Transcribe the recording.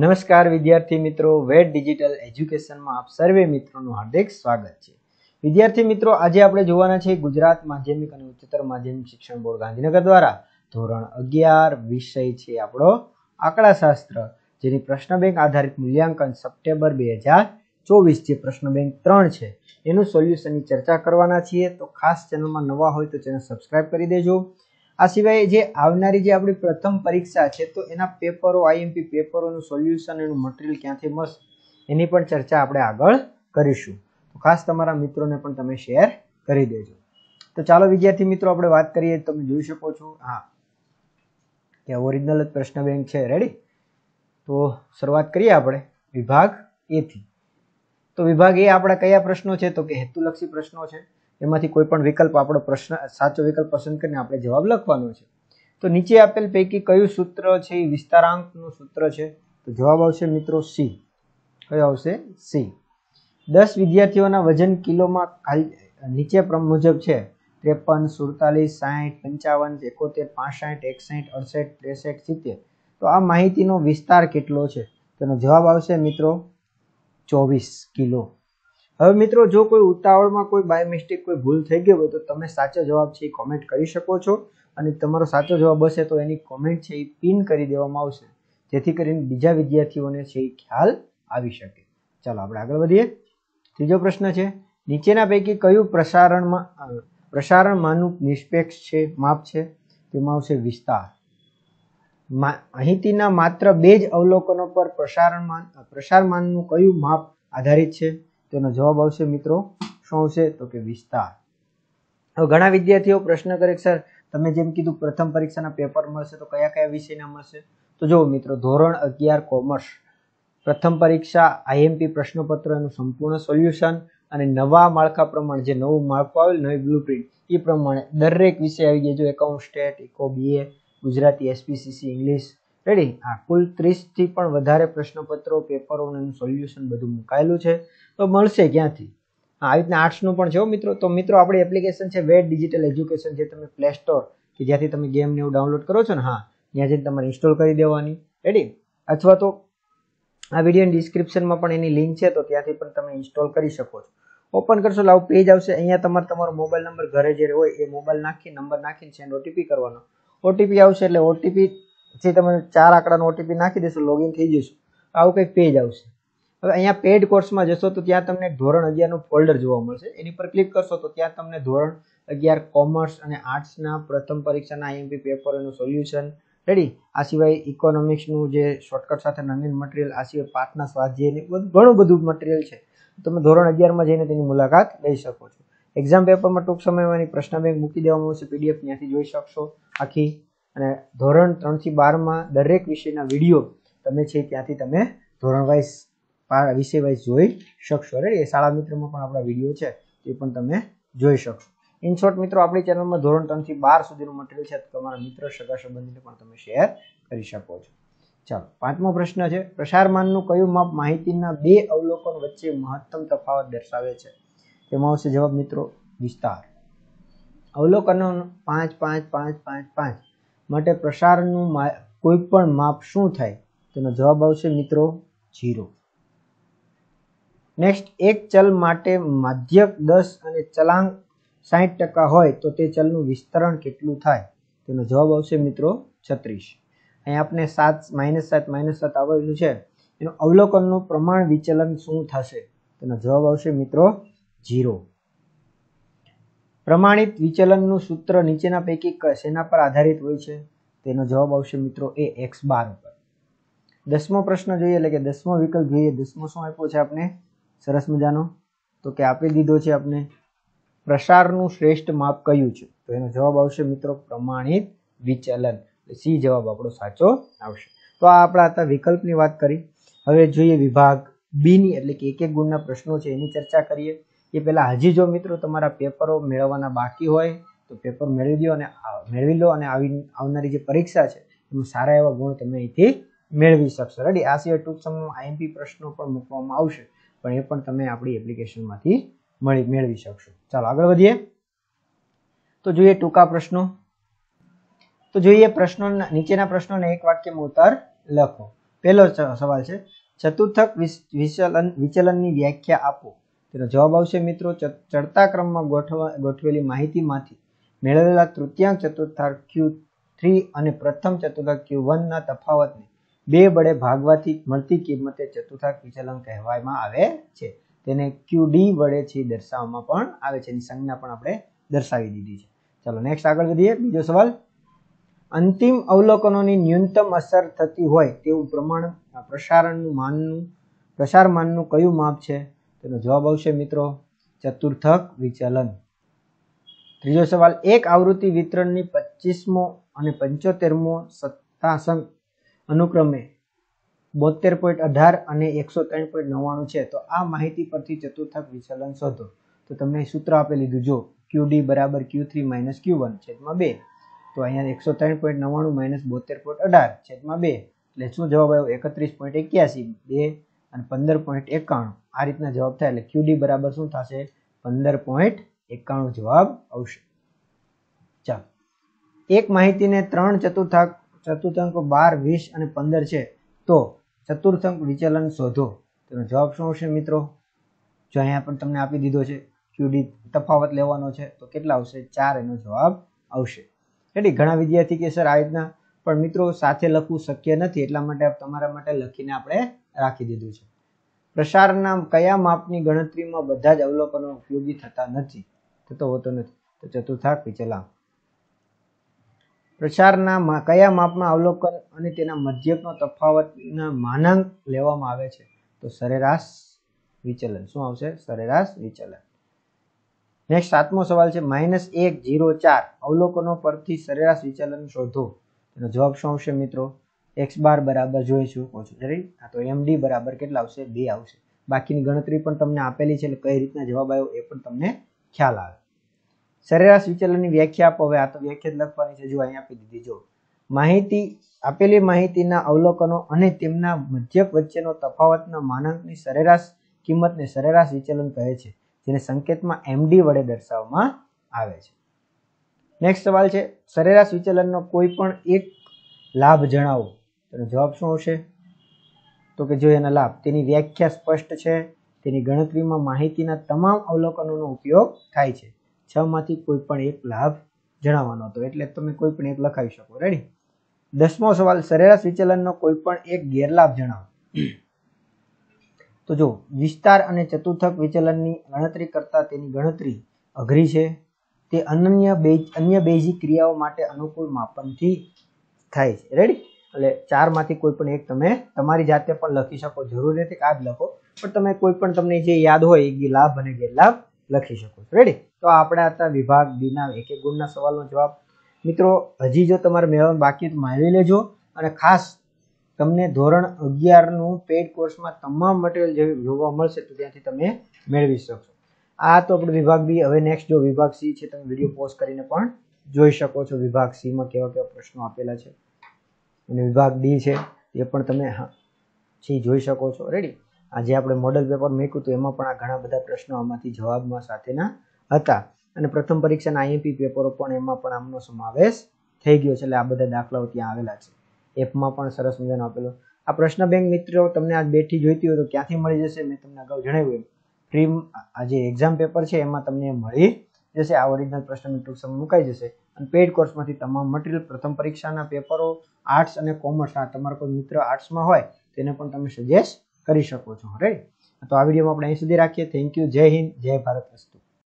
નમસ્કાર વિદ્યાર્થી મિત્રો વેટ ડિજિટલ એજ્યુકેશનમાં આપ સર્વે મિત્રોનું હાર્દિક સ્વાગત છે વિદ્યાર્થી મિત્રો આજે આપણે જોવાના છે ગુજરાત માધ્યમિક અને ઉચ્ચતર માધ્યમિક શિક્ષણ બોર્ડ ગાંધીનગર દ્વારા ધોરણ અગિયાર વિષય છે આપણો આંકડાશાસ્ત્ર જેની પ્રશ્ન બેંક આધારિત મૂલ્યાંકન સપ્ટેમ્બર બે હજાર ચોવીસ જે પ્રશ્ન બેંક ત્રણ છે એનું સોલ્યુશનની ચર્ચા કરવાના છીએ તો ખાસ ચેનલમાં નવા હોય તો ચેનલ સબસ્ક્રાઈબ કરી દેજો આ સિવાય જે આવનારી જે આપણી પ્રથમ પરીક્ષા છે તો એના પેપરો આઈએમપી પેપરોનું સોલ્યુશન એનું મટીરિયલ ક્યાંથી મળશે એની પણ ચર્ચા આપણે આગળ કરીશું તો ખાસ તમારા મિત્રોને પણ તમે શેર કરી દેજો તો ચાલો વિદ્યાર્થી મિત્રો આપણે વાત કરીએ તમે જોઈ શકો છો હા કે ઓરિજિનલ જ પ્રશ્ન બેંક છે રેડી તો શરૂઆત કરીએ આપણે વિભાગ એથી તો વિભાગ એ આપણા કયા પ્રશ્નો છે તો કે હેતુલક્ષી પ્રશ્નો છે એમાંથી કોઈ પણ વિકલ્પ આપણો પ્રશ્ન સાચો વિકલ્પ પસંદ કરીને આપણે જવાબ લખવાનો છે તો નીચે આપેલ પૈકી કયું સૂત્ર છે એ વિસ્તારાંકનું સૂત્ર છે તો જવાબ આવશે મિત્રો સી કયો આવશે સી દસ વિદ્યાર્થીઓના વજન કિલોમાં ખાલી નીચે મુજબ છે ત્રેપન સુડતાલીસ સાહીઠ પંચાવન એકોતેર પાસઠ એકસાઠ અડસઠ ત્રેસઠ સિત્તેર તો આ માહિતીનો વિસ્તાર કેટલો છે તેનો જવાબ આવશે મિત્રો ચોવીસ કિલો હવે મિત્રો જો કોઈ ઉતાવળમાં કોઈ બાય મિસ્ટેક કોઈ ભૂલ થઈ ગઈ હોય તો તમે સાચો જવાબ છે એ કોમેન્ટ કરી શકો છો અને તમારો સાચો જવાબ હશે તો એની કોમેન્ટ છે એ પિન કરી દેવામાં આવશે જેથી કરીને બીજા વિદ્યાર્થીઓને છે એ ખ્યાલ આવી શકે ચાલો આપણે આગળ વધીએ ત્રીજો પ્રશ્ન છે નીચેના પૈકી કયું પ્રસારણમાં પ્રસારણમાંનું નિષ્પેક્ષ છે માપ છે તેમાં આવશે વિસ્તાર માહિતીના માત્ર બે જ અવલોકનો પર પ્રસારણમાન પ્રસારમાનનું કયું માપ આધારિત છે તેનો જવાબ આવશે મિત્રો શું છે તો કે વિસ્તાર હવે ઘણા વિદ્યાર્થીઓ પ્રશ્ન કરે સર તમે જેમ કીધું પ્રથમ પરીક્ષાના પેપર મળશે તો કયા કયા વિષયના મળશે તો જુઓ મિત્રો ધોરણ અગિયાર કોમર્સ પ્રથમ પરીક્ષા આઈએમપી પ્રશ્નપત્રનું સંપૂર્ણ સોલ્યુશન અને નવા માળખા પ્રમાણે જે નવું માળખું આવેલ નવી બ્લુપ્રિન્ટ એ પ્રમાણે દરેક વિષય આવી ગયા જો account state eco BA Gujarati SPCC English ready આ કુલ ત્રીસથી પણ વધારે પ્રશ્નપત્રો પેપરો એનું સોલ્યુશન બધું મુકાયેલું છે તો મળશે ક્યાંથી હા આવી રીતના આર્ટ્સનું પણ જો મિત્રો તો મિત્રો આપણી એપ્લિકેશન છે વેટ ડિજિટલ એજ્યુકેશન જે તમે પ્લે સ્ટોર કે જ્યાંથી તમે ગેમને એવું ડાઉનલોડ કરો છો ને હા ત્યાં જઈને તમારે ઇન્સ્ટોલ કરી દેવાની રેડી અથવા તો આ વિડીયોની ડિસ્ક્રિપ્શનમાં પણ એની લિંક છે તો ત્યાંથી પણ તમે ઇન્સ્ટોલ કરી શકો છો ઓપન કરશો લાવ પેજ આવશે અહીંયા તમારે તમારો મોબાઈલ નંબર ઘરે જ્યારે હોય એ મોબાઈલ નાખી નંબર નાખીને સેન્ડ ઓટીપી કરવાનો ઓટીપી આવશે એટલે ઓટીપી પછી તમે ચાર આંકડાનો ઓટીપી નાખી દેશો લોગિન થઈ જશો આવું કંઈક પેજ આવશે હવે અહીંયા પેડ કોર્સમાં જશો તો ત્યાં તમને ધોરણ અગિયારનું ફોલ્ડર જોવા મળશે એની પર ક્લિક કરશો તો ત્યાં તમને ધોરણ અગિયાર કોમર્સ અને આર્ટ્સના પ્રથમ પરીક્ષાના આઈએમપી પેપરનું સોલ્યુશન રેડી આ સિવાય ઇકોનોમિક્સનું જે શોર્ટકટ સાથે નવીન મટીરિયલ આ સિવાય પાઠના સ્વાધ્યાયની ઘણું બધું મટીરિયલ છે તમે ધોરણ અગિયારમાં જઈને તેની મુલાકાત લઈ શકો છો એક્ઝામ પેપરમાં ટૂંક સમયમાં એની પ્રશ્ન બેંક મૂકી દેવામાં આવશે પીડીએફ ત્યાંથી જોઈ શકશો આખી અને ધોરણ ત્રણથી બારમાં દરેક વિષયના વિડીયો તમે છે ત્યાંથી તમે ધોરણ વાઇઝ વિષય વાઇઝ જોઈ શકશો અરે એ શાળા મિત્રોમાં પણ આપણા વિડીયો છે એ પણ તમે જોઈ શકશો ઇન શોર્ટ મિત્રો આપણી ચેનલમાં ધોરણ ત્રણથી બાર સુધીનું મટીરિયલ છે તમારા મિત્ર સગા સંબંધીને પણ તમે શેર કરી શકો છો ચાલો પાંચમો પ્રશ્ન છે પ્રસારમાનનું કયું માપ માહિતીના બે અવલોકન વચ્ચે મહત્તમ તફાવત દર્શાવે છે તેમાં આવશે જવાબ મિત્રો વિસ્તાર અવલોકનો પાંચ પાંચ પાંચ પાંચ પાંચ માટે પ્રસારણનું કોઈ પણ માપ શું થાય તેનો જવાબ આવશે મિત્રો જીરો નેક્સ્ટ એક ચલ માટે માધ્યક દસ અને ચલાંક સાહીઠ ટકા હોય તો તે ચલનું વિસ્તરણ કેટલું થાય તેનો જવાબ આવશે મિત્રો છત્રીસ અહીંયા આપણે સાત માઇનસ સાત માઇનસ સાત આવેલું છે એનું અવલોકનનું પ્રમાણ વિચલન શું થશે તેનો જવાબ આવશે મિત્રો જીરો પ્રમાણિત વિચલનનું સૂત્ર નીચેના પૈકી શેના પર આધારિત હોય છે તેનો જવાબ આવશે મિત્રો એ એક્સ બાર ઉપર દસમો પ્રશ્ન જોઈએ એટલે કે દસમો વિકલ્પ જોઈએ દસમો શું આપ્યો છે આપણે સરસ મજાનો તો કે આપી દીધો છે આપણે પ્રસારનું શ્રેષ્ઠ માપ કયું છે તો એનો જવાબ આવશે મિત્રો પ્રમાણિત વિચલન સી જવાબ આપણો સાચો આવશે તો આ આપણા હતા વિકલ્પની વાત કરી હવે જોઈએ વિભાગ બીની એટલે કે એક એક ગુણના પ્રશ્નો છે એની ચર્ચા કરીએ એ પહેલાં હજી જો મિત્રો તમારા પેપરો મેળવવાના બાકી હોય તો પેપર મેળવી દો અને મેળવી લો અને આવી આવનારી જે પરીક્ષા છે એમાં સારા એવા ગુણ તમે અહીંથી મેળવી શકશો રેડી આ સિવાય ટૂંક સમયમાં આઈએમપી પ્રશ્નો પણ મૂકવામાં આવશે પણ એ પણ તમે આપણી એપ્લિકેશનમાંથી મળી મેળવી શકશો ચાલો આગળ વધીએ તો જોઈએ ટૂંકા પ્રશ્નો તો જોઈએ પ્રશ્નો નીચેના પ્રશ્નોને એક વાક્યમાં ઉત્તર લખો પહેલો સવાલ છે ચતુર્થક વિચલન વિચલનની વ્યાખ્યા આપો તેનો જવાબ આવશે મિત્રો ચડતા ક્રમમાં ગોઠવા ગોઠવેલી માહિતીમાંથી મેળવેલા તૃતીયાંક ચતુર્થાંક ક્યુ થ્રી અને પ્રથમ ચતુર્થાંક ક્યુ વનના તફાવતને બે વડે ભાગવાથી મળતી કિંમતે ચતુર્થાંક વિચલન કહેવામાં આવે છે તેને ક્યુ ડી વડે છે દર્શાવવામાં પણ આવે છે એની સંજ્ઞા પણ આપણે દર્શાવી દીધી છે ચાલો નેક્સ્ટ આગળ વધીએ બીજો સવાલ અંતિમ અવલોકનોની ન્યૂનતમ અસર થતી હોય તેવું પ્રમાણ પ્રસારણનું માનનું પ્રસાર માનનું કયું માપ છે તેનો જવાબ આવશે મિત્રો ચતુર્થક વિચલન ત્રીજો સવાલ એક આવૃત્તિ વિતરણની પચીસમો અને પંચોતેરમો સત્તાસન અનુક્રમે બોતેર પોઈન્ટ અઢાર અને એકસો ત્રણ પોઈન્ટ નવ્વાણું છે તો આ માહિતી પરથી ચતુર્થક વિચલન શોધો તો તમને સૂત્ર આપી લીધું જો ક્યુ ડી બરાબર Q three minus Q one છેદમાં બે તો અહીંયા એકસો ત્રણ પોઈન્ટ નવ્વાણું માઇનસ બોતેર પોઈન્ટ અઢાર છેદમાં બે એટલે શું જવાબ આવ્યો એકત્રીસ પોઈન્ટ એક્યાસી બે અને પંદર પોઈન્ટ એકાણું આ રીતના જવાબ થાય એટલે ક્યુડી બરાબર શું થશે પંદર પોઈન્ટ એકાણું જવાબ આવશે ચાલો એક માહિતીને ત્રણ ચતુર્થાંક ચતુર્થંક બાર વીસ અને પંદર છે તો ચતુર્થંક વિચલન શોધો તેનો જવાબ શું આવશે મિત્રો જો અહીંયા પણ તમને આપી દીધો છે ક્યુડી તફાવત લેવાનો છે તો કેટલા આવશે ચાર એનો જવાબ આવશે એટલે ઘણા વિદ્યાર્થી કે સર આ રીતના પણ મિત્રો સાથે લખવું શક્ય નથી એટલા માટે તમારા માટે લખીને આપણે રાખી દીધું છે પ્રસારના કયા માપની ગણતરીમાં બધા જ અવલોકનો ઉપયોગી થતા નથી થતો હોતો નથી તો ચતુર્થાક વિચલાંક પ્રસારના કયા માપમાં અવલોકન અને તેના મધ્યકનો તફાવતના માનાંક લેવામાં આવે છે તો સરેરાશ વિચલન શું આવશે સરેરાશ વિચલન નેક્સ્ટ સાતમો સવાલ છે માઇનસ એક જીરો ચાર અવલોકનો પરથી સરેરાશ વિચલન શોધો એનો જવાબ શું આવશે મિત્રો એક્સ બાર બરાબર જોઈ શકો છો આ તો એમ બરાબર કેટલા આવશે બે આવશે બાકીની ગણતરી પણ તમને આપેલી છે એટલે કઈ રીતના જવાબ આવ્યો એ પણ તમને ખ્યાલ આવે સરેરાશ વિચલનની વ્યાખ્યા આપો હવે આ તો વ્યાખ્યા જ લખવાની છે જો અહીંયા આપી દીધી જો માહિતી આપેલી માહિતીના અવલોકનો અને તેમના મધ્યક વચ્ચેનો તફાવતના માનકની સરેરાશ કિંમતને સરેરાશ વિચલન કહે છે જેને સંકેતમાં એમડી વડે દર્શાવવામાં આવે છે નેક્સ્ટ સવાલ છે સરેરાશ વિચલનનો કોઈ પણ એક લાભ જણાવો તેનો જવાબ શું આવશે તો કે જો એના લાભ તેની વ્યાખ્યા સ્પષ્ટ છે તેની ગણતરીમાં માહિતીના તમામ અવલોકનોનો ઉપયોગ થાય છે છ માંથી કોઈ પણ એક લાભ જણાવવાનો હતો એટલે તમે કોઈ પણ એક લખાવી શકો રેડી દસમો સવાલ સરેરાશ વિચલનનો કોઈ પણ એક ગેરલાભ જણાવો તો જો વિસ્તાર અને ચતુર્થક વિચલનની ગણતરી કરતા તેની ગણતરી અઘરી છે તે અનન્ય બે અન્ય બેઝિક ક્રિયાઓ માટે અનુકૂળ માપનથી થાય છે રેડી એટલે ચારમાંથી કોઈ પણ એક તમે તમારી જાતે પણ લખી શકો જરૂર નથી કે લખો પણ તમે કોઈ પણ તમને જે યાદ હોય એ લાભ અને ગેરલાભ લખી શકો રેડી તો આપણે હતા વિભાગ બીના એક એક ગુણના સવાલનો જવાબ મિત્રો હજી જો તમારે મેળવવાનું બાકી મારી લેજો અને ખાસ તમને ધોરણ અગિયારનું પેઇડ કોર્સમાં તમામ મટીરિયલ જે જોવા મળશે તો ત્યાંથી તમે મેળવી શકશો આ તો આપણે વિભાગ બી હવે નેક્સ્ટ જો વિભાગ સી છે તમે વિડીયો પોઝ કરીને પણ જોઈ શકો છો વિભાગ સીમાં કેવા કેવા પ્રશ્નો આપેલા છે અને વિભાગ ડી છે એ પણ તમે છે જોઈ શકો છો રેડી આજે આપણે મોડલ પેપર મૂક્યું હતું એમાં પણ આ ઘણા બધા પ્રશ્નો આમાંથી જવાબમાં સાથેના હતા અને પ્રથમ પરીક્ષાના આઈએમપી પેપરો પણ એમાં પણ આમનો સમાવેશ થઈ ગયો છે એટલે આ બધા દાખલાઓ ત્યાં આવેલા છે એપમાં પણ સરસ મજાનો આપેલો આ પ્રશ્ન બેંક મિત્રો તમને આ બેઠી જોઈતી હોય તો ક્યાંથી મળી જશે મેં તમને અગાઉ જણાવ્યું પ્રી આ જે એક્ઝામ પેપર છે એમાં તમને મળી જે આ ઓરિજિનલ પ્રશ્ન ટૂંક સમય મુકાઈ જશે અને પેઇડ કોર્સમાંથી તમામ મટીરિયલ પ્રથમ પરીક્ષાના પેપરો આર્ટ્સ અને કોમર્સ આ તમારો કોઈ મિત્ર આર્ટ્સમાં હોય તેને પણ તમે સજેસ્ટ કરી શકો છો રેડી તો આ વિડીયોમાં આપણે અહીં સુધી રાખીએ થેન્ક યુ જય હિન્દ જય ભારત વસ્તુ